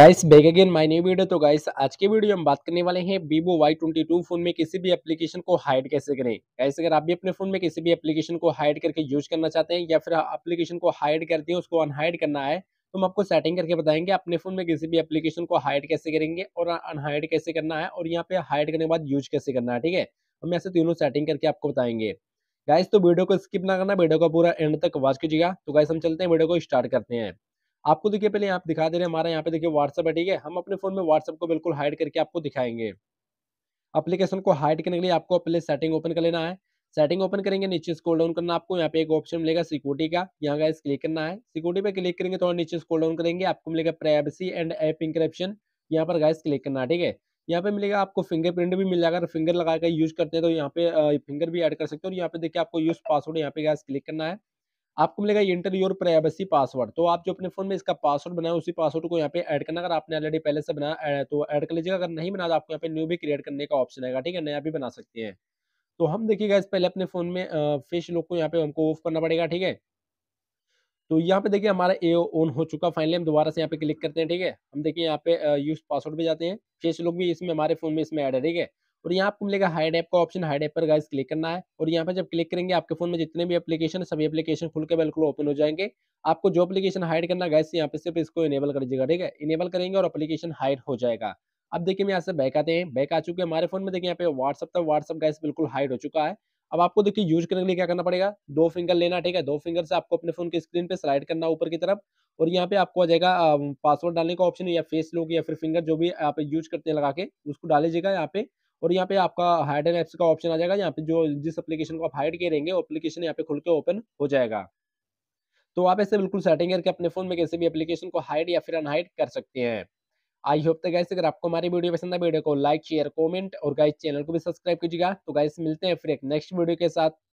guys back again my new video तो guys आज के वीडियो हम बात करने वाले हैं Vivo Y twenty two phone में किसी भी एप्लीकेशन को हाइड कैसे करें गाइस अगर आप भी अपने फोन में किसी भी एप्लीकेशन को हाइड करके यूज करना चाहते हैं या फिर एप्लीकेशन को हाइड करते हैं उसको अनहाइड करना है तो हम आपको सेटिंग करके बताएंगे अपने फोन में किसी भी एप्लीकेशन को हाइड कैसे करेंगे और अनहाइड कैसे करना है और यहाँ पे हाइड करने के बाद यूज कैसे करना है ठीक है हम ऐसे तीनों सेटिंग करके आपको बताएंगे गाइस तो वीडियो को स्किप ना करना वीडियो को पूरा एंड तक वॉच कीजिएगा तो गाइस हम चलते हैं वीडियो को स्टार्ट करते हैं आपको देखिए पहले यहाँ पे दिखा दे रहे हैं हमारा यहाँ पे देखिए व्हाट्सअप है ठीक है हम अपने फोन में व्हाट्सअप को बिल्कुल हाइड करके आपको दिखाएंगे अपलीकेशन को हाइड करने के लिए आपको पहले सेटिंग ओपन कर लेना है सेटिंग ओपन करेंगे नीचे स्कोल डाउन करना आपको यहाँ पे एक ऑप्शन मिलेगा सिक्योरिटी का यहाँ का क्लिक करना है सिक्योरिटी पे क्लिक करेंगे थोड़ा नीचे स्कोल डाउन करेंगे आपको मिलेगा प्राइवेसी एंड एप इंक्रिप्शन यहाँ पर गाइस क्लिक करना है ठीक है यहाँ पे मिलेगा आपको फिंगरप्रिंट भी मिल जाएगा अगर फिंगर लगाकर यूज करते हैं तो यहाँ पे फिंगर भी ऐड कर सकते हो और यहाँ पे देखिए आपको यूज पासवर्ड यहाँ पे गैस क्लिक करना है आपको मिलेगा इंटर योर प्राइवेसी पासवर्ड तो आप जो अपने फोन में इसका पासवर्ड बनाए उसी पासवर्ड को यहाँ पे ऐड करना अगर आपने ऑलरेडी पहले से बनाया तो ऐड कर लीजिएगा अगर नहीं बना तो आपको यहाँ पे न्यू भी क्रिएट करने का ऑप्शन आएगा ठीक है नया भी बना सकते हैं तो हम देखिएगा इस पहले अपने फोन में फेस लुक को यहाँ पे हमको ऑफ करना पड़ेगा ठीक है तो यहाँ पे देखिए हमारा ए ऑन हो चुका फाइनली हम दोबारा से यहाँ पे क्लिक करते हैं ठीक है हम देखिए यहाँ पे यूज पासवर्ड भी जाते हैं फेस लुक भी इसमें हमारे फोन में इसमें ऐड है ठीक है और यहाँ आपको मिलेगा हाइड ऐप का ऑप्शन हाइड ऐप पर गाइस क्लिक करना है और यहाँ पर जब क्लिक करेंगे आपके फोन में जितने भी एप्लीकेशन सभी एप्लीकेशन खुल के बिल्कुल ओपन हो जाएंगे आपको जो एप्लीकेशन हाइड करना गाइस यहाँ पे सिर्फ इसको इनेबल कर दीजिएगा ठीक है इनेबल करेंगे और एप्लीकेशन हाइड हो जाएगा अब देखिए मैं यहाँ से बैक आते हैं बैक आ चुके हैं हमारे फोन में देखिए यहाँ पे व्हाट्सअप था व्हाट्सअप गैस बिल्कुल हाइड हो चुका है अब आपको देखिए यूज करने के लिए क्या करना पड़ेगा दो फिंगर लेना ठीक है दो फिंगर से आपको अपने फोन की स्क्रीन पे स्लाइड करना ऊपर की तरफ और यहाँ पे आपको आ जाएगा पासवर्ड डालने का ऑप्शन या फेस लॉक या फिर फिंगर जो भी आप यूज करते हैं लगा के उसको डालीजिएगा यहाँ पे और यहाँ पे आपका हाइड एंड एप्स का ऑप्शन आ जाएगा यहाँ पे जो जिस एप्लीकेशन को आप हाइड किए रहेंगे एप्लीकेशन यहाँ पे खुल के ओपन हो जाएगा तो आप ऐसे बिल्कुल सेटिंग करके अपने फोन में किसी भी एप्लीकेशन को हाइड या फिर अनहाइड कर सकते हैं आई होप तो गाइस अगर आपको हमारी वीडियो पसंद है वीडियो को लाइक शेयर कमेंट और गाइस चैनल को भी सब्सक्राइब कीजिएगा तो गाइस मिलते हैं फिर एक नेक्स्ट वीडियो के साथ